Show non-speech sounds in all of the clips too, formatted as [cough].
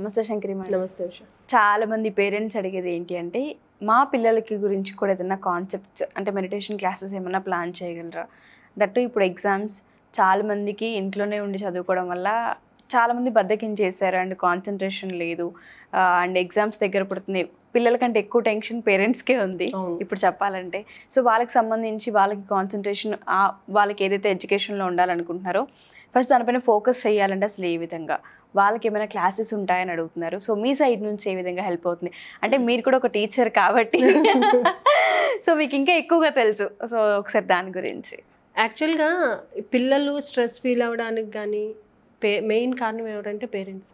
నమస్తే శంకరి నమస్తే ఉష చాలా మంది పేరెంట్స్ అడిగేది ఏంటి అంటే మా పిల్లలకి గురించి కూడా ఏదైనా కాన్సెప్ట్స్ అంటే మెడిటేషన్ క్లాసెస్ ఏమైనా ప్లాన్ చేయగలరా దట్టు ఇప్పుడు ఎగ్జామ్స్ చాలా మందికి ఇంట్లోనే ఉండి చదువుకోవడం వల్ల చాలామంది బద్దకం చేశారు అండ్ కాన్సన్ట్రేషన్ లేదు అండ్ ఎగ్జామ్స్ దగ్గర పడుతున్నాయి పిల్లలకంటే ఎక్కువ టెన్షన్ పేరెంట్స్కే ఉంది ఇప్పుడు చెప్పాలంటే సో వాళ్ళకి సంబంధించి వాళ్ళకి కాన్సన్ట్రేషన్ వాళ్ళకి ఏదైతే ఎడ్యుకేషన్లో ఉండాలనుకుంటున్నారో ఫస్ట్ దానిపైన ఫోకస్ చేయాలంటే అసలు ఏ విధంగా వాళ్ళకి ఏమైనా క్లాసెస్ ఉంటాయని అడుగుతున్నారు సో మీ సైడ్ నుంచి ఏ విధంగా హెల్ప్ అవుతుంది అంటే మీరు కూడా ఒక టీచర్ కాబట్టి [laughs] సో మీకు ఇంకా ఎక్కువగా తెలుసు సో ఒకసారి దాని గురించి యాక్చువల్గా పిల్లలు స్ట్రెస్ ఫీల్ అవ్వడానికి కానీ పే మెయిన్ కారణం ఏమిటంటే పేరెంట్స్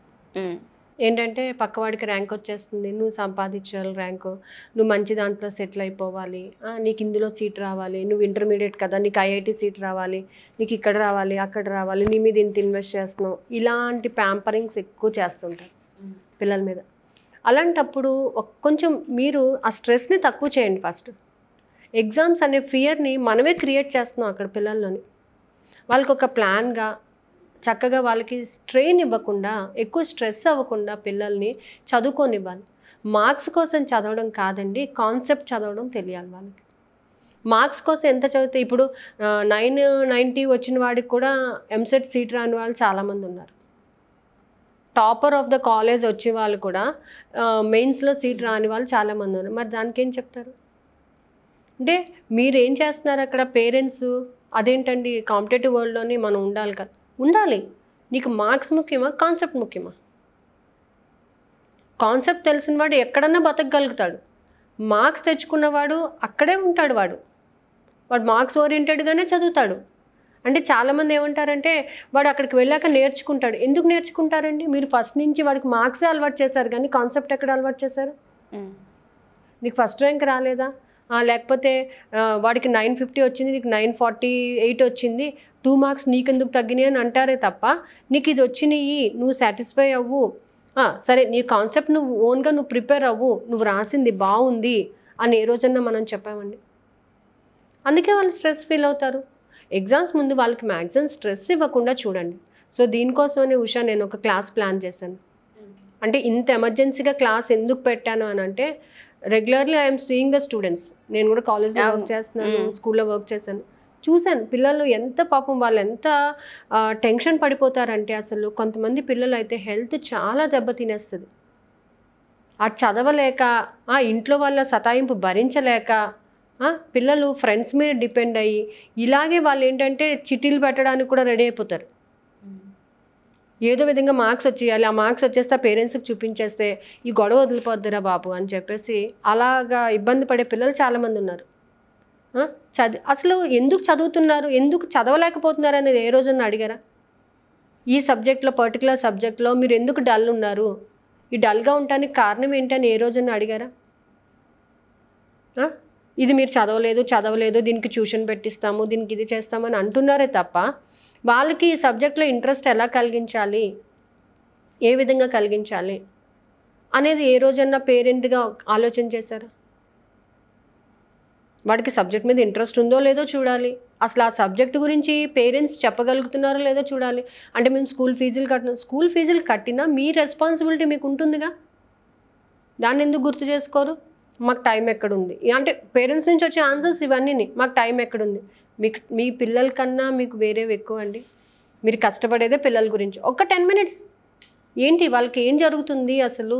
ఏంటంటే పక్కవాడికి ర్యాంక్ వచ్చేస్తుంది నువ్వు సంపాదించాలి ర్యాంకు నువ్వు మంచి దాంట్లో సెటిల్ అయిపోవాలి నీకు ఇందులో సీట్ రావాలి నువ్వు ఇంటర్మీడియట్ కదా నీకు ఐఐటి సీట్ రావాలి నీకు ఇక్కడ రావాలి అక్కడ రావాలి నీ మీద ఇంత ఇన్వెస్ట్ చేస్తున్నావు ఇలాంటి ప్యాంపరింగ్స్ ఎక్కువ చేస్తుంటారు పిల్లల మీద అలాంటప్పుడు కొంచెం మీరు ఆ స్ట్రెస్ని తక్కువ చేయండి ఫస్ట్ ఎగ్జామ్స్ అనే ఫియర్ని మనమే క్రియేట్ చేస్తున్నాం అక్కడ పిల్లల్లోని వాళ్ళకి ఒక ప్లాన్గా చక్కగా వాళ్ళకి స్ట్రెయిన్ ఇవ్వకుండా ఎక్కువ స్ట్రెస్ అవ్వకుండా పిల్లల్ని చదువుకొనివ్వాలి మార్క్స్ కోసం చదవడం కాదండి కాన్సెప్ట్ చదవడం తెలియాలి వాళ్ళకి మార్క్స్ కోసం ఎంత చదివితే ఇప్పుడు నైన్ నైంటీ వచ్చిన వాడికి కూడా ఎంసెట్ సీట్ రాని వాళ్ళు చాలామంది ఉన్నారు టాపర్ ఆఫ్ ద కాలేజ్ వచ్చే వాళ్ళు కూడా మెయిన్స్లో సీట్ రాని వాళ్ళు చాలామంది ఉన్నారు మరి దానికి ఏం చెప్తారు అంటే మీరేం చేస్తున్నారు అక్కడ పేరెంట్స్ అదేంటండి కాంపిటేటివ్ వరల్డ్లోనే మనం ఉండాలి కదా ఉండాలి నీకు మార్క్స్ ముఖ్యమా కాన్సెప్ట్ ముఖ్యమా కాన్సెప్ట్ తెలిసిన వాడు ఎక్కడన్నా బతకగలుగుతాడు మార్క్స్ తెచ్చుకున్నవాడు అక్కడే ఉంటాడు వాడు వాడు మార్క్స్ ఓరియంటెడ్గానే చదువుతాడు అంటే చాలామంది ఏమంటారంటే వాడు అక్కడికి వెళ్ళాక నేర్చుకుంటాడు ఎందుకు నేర్చుకుంటారండి మీరు ఫస్ట్ నుంచి వాడికి మార్క్స్ అలవాటు చేశారు కానీ కాన్సెప్ట్ ఎక్కడ అలవాటు చేశారు నీకు ఫస్ట్ ర్యాంక్ రాలేదా లేకపోతే వాడికి నైన్ ఫిఫ్టీ వచ్చింది నీకు నైన్ ఫార్టీ ఎయిట్ వచ్చింది టూ మార్క్స్ నీకెందుకు తగ్గినాయి అని అంటారే తప్ప నీకు ఇది వచ్చినాయి నువ్వు సాటిస్ఫై అవ్వు సరే నీ కాన్సెప్ట్ నువ్వు ఓన్గా నువ్వు ప్రిపేర్ అవ్వు నువ్వు రాసింది బాగుంది అని ఏ రోజన్నా మనం చెప్పామండి అందుకే వాళ్ళు స్ట్రెస్ ఫీల్ అవుతారు ఎగ్జామ్స్ ముందు వాళ్ళకి మ్యాక్సిమం స్ట్రెస్ ఇవ్వకుండా చూడండి సో దీనికోసమనే ఉషా నేను ఒక క్లాస్ ప్లాన్ చేశాను అంటే ఇంత ఎమర్జెన్సీగా క్లాస్ ఎందుకు పెట్టాను అని అంటే regularly I'm seeing the students నేను కూడా కాలేజ్లో వర్క్ చేస్తున్నాను స్కూల్లో వర్క్ చేశాను చూశాను పిల్లలు ఎంత పాపం వాళ్ళు ఎంత టెన్షన్ పడిపోతారంటే అసలు కొంతమంది పిల్లలు అయితే హెల్త్ చాలా దెబ్బతినేస్తుంది ఆ చదవలేక ఆ ఇంట్లో వాళ్ళ సతాయింపు భరించలేక పిల్లలు ఫ్రెండ్స్ మీద డిపెండ్ అయ్యి ఇలాగే వాళ్ళు ఏంటంటే చిటీలు పెట్టడానికి కూడా రెడీ అయిపోతారు ఏదో విధంగా మార్క్స్ వచ్చేయాలి ఆ మార్క్స్ వచ్చేస్తే పేరెంట్స్కి చూపించేస్తే ఈ గొడవ వదిలిపోద్దిరా బాబు అని చెప్పేసి అలాగా ఇబ్బంది పడే పిల్లలు చాలామంది ఉన్నారు చది అసలు ఎందుకు చదువుతున్నారు ఎందుకు చదవలేకపోతున్నారు అనేది ఏ రోజున అడిగారా ఈ సబ్జెక్ట్లో పర్టికులర్ సబ్జెక్ట్లో మీరు ఎందుకు డల్ ఉన్నారు ఈ డల్గా ఉండటానికి కారణం ఏంటని ఏ రోజున అడిగారా ఇది మీరు చదవలేదు చదవలేదు దీనికి ట్యూషన్ పెట్టిస్తాము దీనికి ఇది చేస్తామని అంటున్నారే తప్ప వాళ్ళకి ఈ సబ్జెక్ట్లో ఇంట్రెస్ట్ ఎలా కలిగించాలి ఏ విధంగా కలిగించాలి అనేది ఏ రోజన్నా పేరెంట్గా ఆలోచన చేశారా వాడికి సబ్జెక్ట్ మీద ఇంట్రెస్ట్ ఉందో లేదో చూడాలి అసలు ఆ సబ్జెక్ట్ గురించి పేరెంట్స్ చెప్పగలుగుతున్నారో లేదో చూడాలి అంటే మేము స్కూల్ ఫీజులు కట్టిన స్కూల్ ఫీజులు కట్టినా మీ రెస్పాన్సిబిలిటీ మీకు ఉంటుందిగా దాన్ని ఎందుకు గుర్తు చేసుకోరు మాకు టైం ఎక్కడుంది అంటే పేరెంట్స్ నుంచి వచ్చే ఆన్సర్స్ ఇవన్నీ మాకు టైం ఎక్కడుంది మీకు మీ పిల్లల కన్నా మీకు వేరేవి ఎక్కువ అండి మీరు కష్టపడేదే పిల్లల గురించి ఒక్క టెన్ మినిట్స్ ఏంటి వాళ్ళకి ఏం జరుగుతుంది అసలు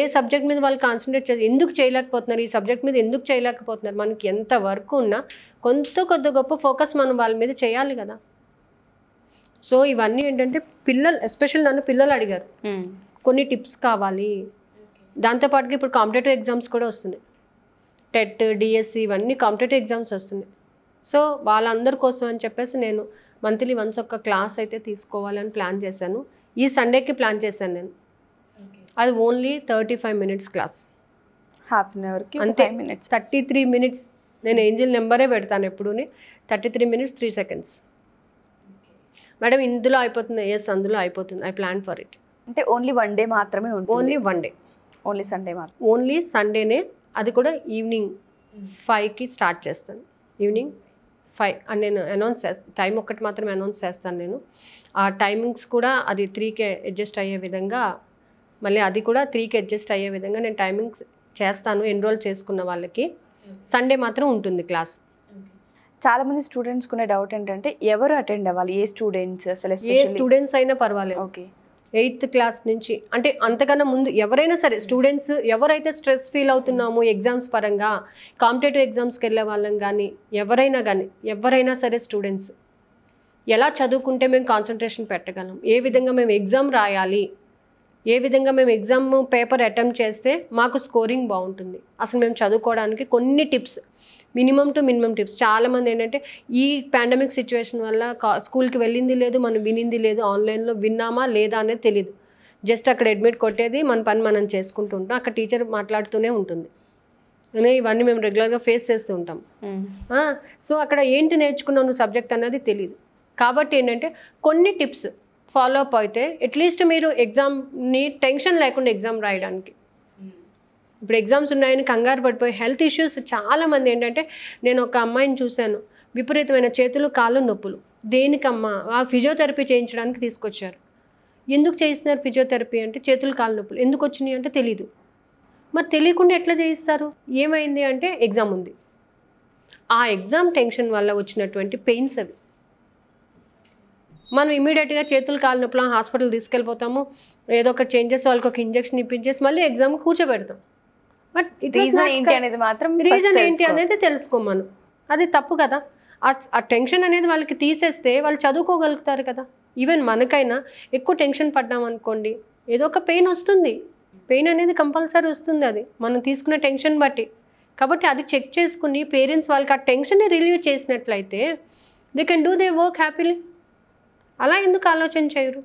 ఏ సబ్జెక్ట్ మీద వాళ్ళు కాన్సన్ట్రేట్ చేసి ఎందుకు చేయలేకపోతున్నారు ఈ సబ్జెక్ట్ మీద ఎందుకు చేయలేకపోతున్నారు మనకి ఎంత వర్క్ ఉన్నా కొంత కొద్ది గొప్ప ఫోకస్ మనం వాళ్ళ మీద చేయాలి కదా సో ఇవన్నీ ఏంటంటే పిల్లలు ఎస్పెషల్ నన్ను పిల్లలు అడిగారు కొన్ని టిప్స్ కావాలి దాంతోపాటుగా ఇప్పుడు కాంపిటేటివ్ ఎగ్జామ్స్ కూడా వస్తున్నాయి టెట్ డిఎస్సి ఇవన్నీ కాంపిటేటివ్ ఎగ్జామ్స్ వస్తున్నాయి సో వాళ్ళందరి కోసం అని చెప్పేసి నేను మంత్లీ వన్స్ ఒక క్లాస్ అయితే తీసుకోవాలని ప్లాన్ చేశాను ఈ సండేకి ప్లాన్ చేశాను నేను అది only thirty five minutes class half an అవర్కి అంతే మినిట్స్ థర్టీ త్రీ మినిట్స్ నేను ఏంజిల్ నెంబరే పెడతాను ఎప్పుడూని thirty three minutes three seconds madam ఇందులో అయిపోతుంది ఎస్ అందులో అయిపోతుంది ఐ ప్లాన్ ఫర్ ఇట్ అంటే ఓన్లీ వన్ డే మాత్రమే only one day only Sunday మాత్రం ఓన్లీ సండేనే అది కూడా ఈవినింగ్ ఫైవ్కి స్టార్ట్ చేస్తాను ఈవినింగ్ ఫైవ్ అని నేను అనౌన్స్ చేస్తాను టైం ఒక్కటి మాత్రమే అనౌన్స్ చేస్తాను నేను ఆ టైమింగ్స్ కూడా అది త్రీకే అడ్జస్ట్ అయ్యే విధంగా మళ్ళీ అది కూడా త్రీకి అడ్జస్ట్ అయ్యే విధంగా నేను టైమింగ్స్ చేస్తాను ఎన్రోల్ చేసుకున్న వాళ్ళకి సండే మాత్రం ఉంటుంది క్లాస్ చాలామంది స్టూడెంట్స్ కొనే డౌట్ ఏంటంటే ఎవరు అటెండ్ అవ్వాలి ఏ స్టూడెంట్స్ అసలు ఏ స్టూడెంట్స్ అయినా పర్వాలేదు ఓకే ఎయిత్ క్లాస్ నుంచి అంటే అంతకన్నా ముందు ఎవరైనా సరే స్టూడెంట్స్ hmm. ఎవరైతే స్ట్రెస్ ఫీల్ అవుతున్నామో ఎగ్జామ్స్ hmm. పరంగా కాంపిటేటివ్ ఎగ్జామ్స్కి వెళ్ళే వాళ్ళం కానీ ఎవరైనా కానీ ఎవరైనా సరే స్టూడెంట్స్ ఎలా చదువుకుంటే మేము కాన్సన్ట్రేషన్ పెట్టగలం ఏ విధంగా మేము ఎగ్జామ్ రాయాలి ఏ విధంగా మేము ఎగ్జామ్ పేపర్ అటెంప్ట్ చేస్తే మాకు స్కోరింగ్ బాగుంటుంది అసలు మేము చదువుకోవడానికి కొన్ని tips minimum to minimum tips చాలామంది ఏంటంటే ఈ పాండమిక్ సిచ్యువేషన్ వల్ల స్కూల్కి వెళ్ళింది లేదు మనం వినింది లేదు ఆన్లైన్లో విన్నామా లేదా అనేది తెలియదు జస్ట్ అక్కడ అడ్మిట్ కొట్టేది మన పని మనం చేసుకుంటూ ఉంటాం అక్కడ టీచర్ మాట్లాడుతూనే ఉంటుంది ఇవన్నీ మేము రెగ్యులర్గా ఫేస్ చేస్తూ ఉంటాం సో అక్కడ ఏంటి నేర్చుకున్నాను సబ్జెక్ట్ అనేది తెలియదు కాబట్టి ఏంటంటే కొన్ని టిప్స్ ఫాలో అప్ అయితే అట్లీస్ట్ మీరు ఎగ్జామ్ని టెన్షన్ లేకుండా ఎగ్జామ్ రాయడానికి ఇప్పుడు ఎగ్జామ్స్ ఉన్నాయని కంగారు పడిపోయి హెల్త్ ఇష్యూస్ చాలామంది ఏంటంటే నేను ఒక అమ్మాయిని చూశాను విపరీతమైన చేతులు కాళ్ళు నొప్పులు దేనికమ్మా ఆ ఫిజియోథెరపీ చేయించడానికి తీసుకొచ్చారు ఎందుకు చేయిస్తున్నారు ఫిజియోథెరపీ అంటే చేతులు కాళ్ళు నొప్పులు ఎందుకు వచ్చినాయి అంటే తెలీదు మరి తెలియకుండా ఎట్లా చేయిస్తారు ఏమైంది అంటే ఎగ్జామ్ ఉంది ఆ ఎగ్జామ్ టెన్షన్ వల్ల వచ్చినటువంటి పెయిన్స్ అవి మనం ఇమీడియట్గా చేతులు కాలు నొప్పులు హాస్పిటల్ తీసుకెళ్ళిపోతాము ఏదో ఒక చేంజెస్ వాళ్ళకి ఒక ఇంజెక్షన్ ఇప్పించేసి మళ్ళీ ఎగ్జామ్ కూర్చోబెడతాం బట్ రీజన్ ఏంటి అనేది మాత్రం రీజన్ ఏంటి అనేది తెలుసుకోమను అది తప్పు కదా ఆ టెన్షన్ అనేది వాళ్ళకి తీసేస్తే వాళ్ళు చదువుకోగలుగుతారు కదా ఈవెన్ మనకైనా ఎక్కువ టెన్షన్ పడ్డాం అనుకోండి ఏదో ఒక పెయిన్ వస్తుంది పెయిన్ అనేది కంపల్సరీ వస్తుంది అది మనం తీసుకున్న టెన్షన్ బట్టి కాబట్టి అది చెక్ చేసుకుని పేరెంట్స్ వాళ్ళకి ఆ టెన్షన్ని రిలీవ్ చేసినట్లయితే they can do they work happily అలా ఎందుకు ఆలోచన చేయరు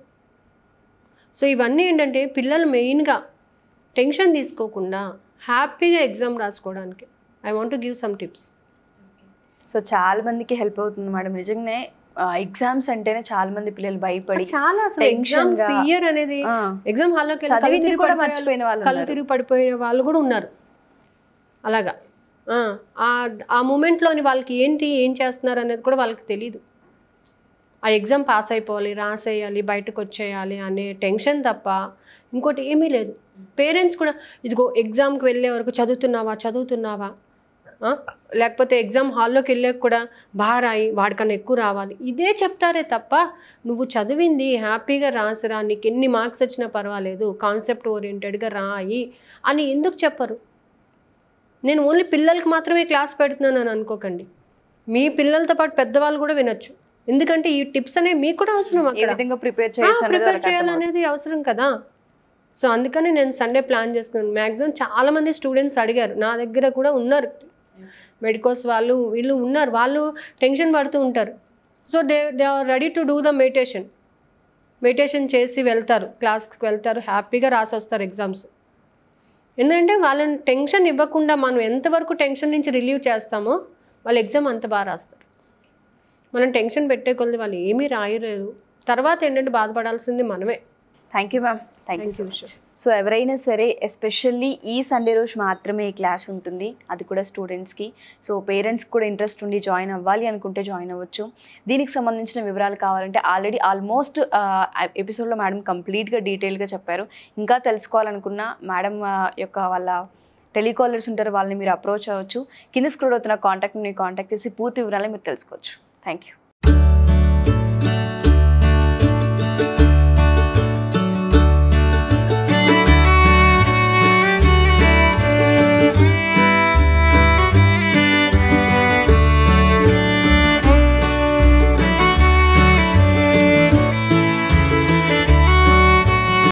సో ఇవన్నీ ఏంటంటే పిల్లలు మెయిన్గా టెన్షన్ తీసుకోకుండా హ్యాపీగా ఎగ్జామ్ రాసుకోవడానికి I want give some tips so చాలా మందికి హెల్ప్ అవుతుంది మేడం నిజంగానే ఎగ్జామ్స్ అంటేనే చాలా మంది పిల్లలు భయపడి చాలా ఎగ్జామ్ ఫియర్ అనేది ఎగ్జామ్ హాల్లోకి కళ్ళు తిరిగి మర్చిపోయిన వాళ్ళు కళ్ళు తిరిగి పడిపోయిన వాళ్ళు కూడా ఉన్నారు అలాగా ఆ మూమెంట్లోని వాళ్ళకి ఏంటి ఏం చేస్తున్నారు అనేది కూడా వాళ్ళకి తెలియదు ఆ ఎగ్జామ్ పాస్ అయిపోవాలి రాసేయాలి బయటకు వచ్చేయాలి అనే టెన్షన్ తప్ప ఇంకోటి ఏమీ లేదు పేరెంట్స్ కూడా ఇదిగో ఎగ్జామ్కి వెళ్ళే వరకు చదువుతున్నావా చదువుతున్నావా లేకపోతే ఎగ్జామ్ హాల్లోకి వెళ్ళాక కూడా బాగా రాయి వాడికన్నా ఎక్కువ రావాలి ఇదే చెప్తారే తప్ప నువ్వు చదివింది హ్యాపీగా రాసిరా నీకు ఎన్ని మార్క్స్ వచ్చినా పర్వాలేదు కాన్సెప్ట్ ఓరియంటెడ్గా రాయి అని ఎందుకు చెప్పరు నేను ఓన్లీ పిల్లలకి మాత్రమే క్లాస్ పెడుతున్నాను అని అనుకోకండి మీ పిల్లలతో పాటు పెద్దవాళ్ళు కూడా వినొచ్చు ఎందుకంటే ఈ టిప్స్ అనేవి మీకు కూడా అవసరం అక్కడ ప్రిపేర్ ప్రిపేర్ చేయాలనేది అవసరం కదా సో అందుకని నేను సండే ప్లాన్ చేసుకున్నాను మ్యాక్సిమం చాలామంది స్టూడెంట్స్ అడిగారు నా దగ్గర కూడా ఉన్నారు మెడికోస్ వాళ్ళు వీళ్ళు ఉన్నారు వాళ్ళు టెన్షన్ పడుతూ ఉంటారు so they they are ready to do the meditation meditation చేసి వెళ్తారు క్లాస్కి వెళ్తారు హ్యాపీగా రాసి వస్తారు ఎగ్జామ్స్ ఎందుకంటే వాళ్ళని టెన్షన్ ఇవ్వకుండా మనం ఎంతవరకు టెన్షన్ నుంచి రిలీవ్ చేస్తామో వాళ్ళు ఎగ్జామ్ అంత బాగా రాస్తారు మనం టెన్షన్ పెట్టే కొలది వాళ్ళు ఏమీ రాయలేదు తర్వాత ఏంటంటే బాధపడాల్సింది మనమే thank you ma'am thank you so ఎవరైనా సరే ఎస్పెషల్లీ ఈ సండే రోజు మాత్రమే ఈ క్లాస్ ఉంటుంది అది కూడా స్టూడెంట్స్కి సో పేరెంట్స్కి కూడా ఇంట్రెస్ట్ ఉండి జాయిన్ అవ్వాలి అనుకుంటే జాయిన్ అవ్వచ్చు దీనికి సంబంధించిన వివరాలు కావాలంటే ఆల్రెడీ ఆల్మోస్ట్ ఎపిసోడ్లో మేడం కంప్లీట్గా డీటెయిల్గా చెప్పారు ఇంకా తెలుసుకోవాలనుకున్న మేడం యొక్క వాళ్ళ టెలికాలర్స్ ఉంటారు వాళ్ళని మీరు అప్రోచ్ అవ్వచ్చు కింద స్క్రోల్ అవుతున్న కాంటాక్ట్ కాంటాక్ట్ చేసి పూర్తి వివరాలు మీరు తెలుసుకోవచ్చు Thank you.